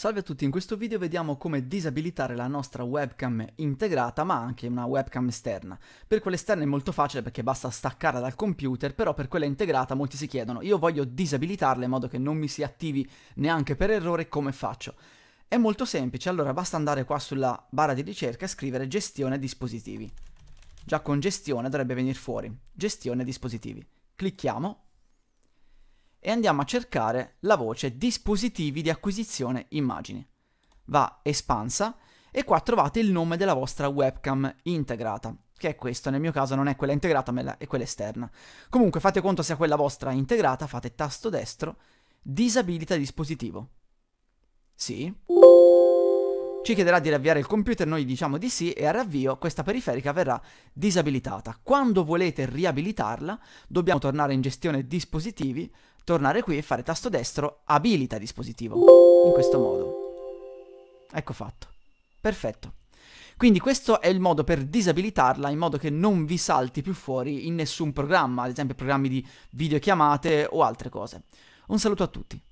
Salve a tutti, in questo video vediamo come disabilitare la nostra webcam integrata ma anche una webcam esterna. Per quella esterna è molto facile perché basta staccarla dal computer, però per quella integrata molti si chiedono io voglio disabilitarla in modo che non mi si attivi neanche per errore, come faccio? È molto semplice, allora basta andare qua sulla barra di ricerca e scrivere gestione dispositivi. Già con gestione dovrebbe venire fuori, gestione dispositivi. Clicchiamo e andiamo a cercare la voce dispositivi di acquisizione immagini. Va espansa e qua trovate il nome della vostra webcam integrata, che è questo, nel mio caso non è quella integrata ma è quella esterna. Comunque fate conto sia quella vostra integrata, fate tasto destro, disabilita dispositivo. Sì. Ci chiederà di riavviare il computer, noi diciamo di sì e al riavvio questa periferica verrà disabilitata. Quando volete riabilitarla dobbiamo tornare in gestione dispositivi, tornare qui e fare tasto destro abilita dispositivo, in questo modo. Ecco fatto. Perfetto. Quindi questo è il modo per disabilitarla in modo che non vi salti più fuori in nessun programma, ad esempio programmi di videochiamate o altre cose. Un saluto a tutti.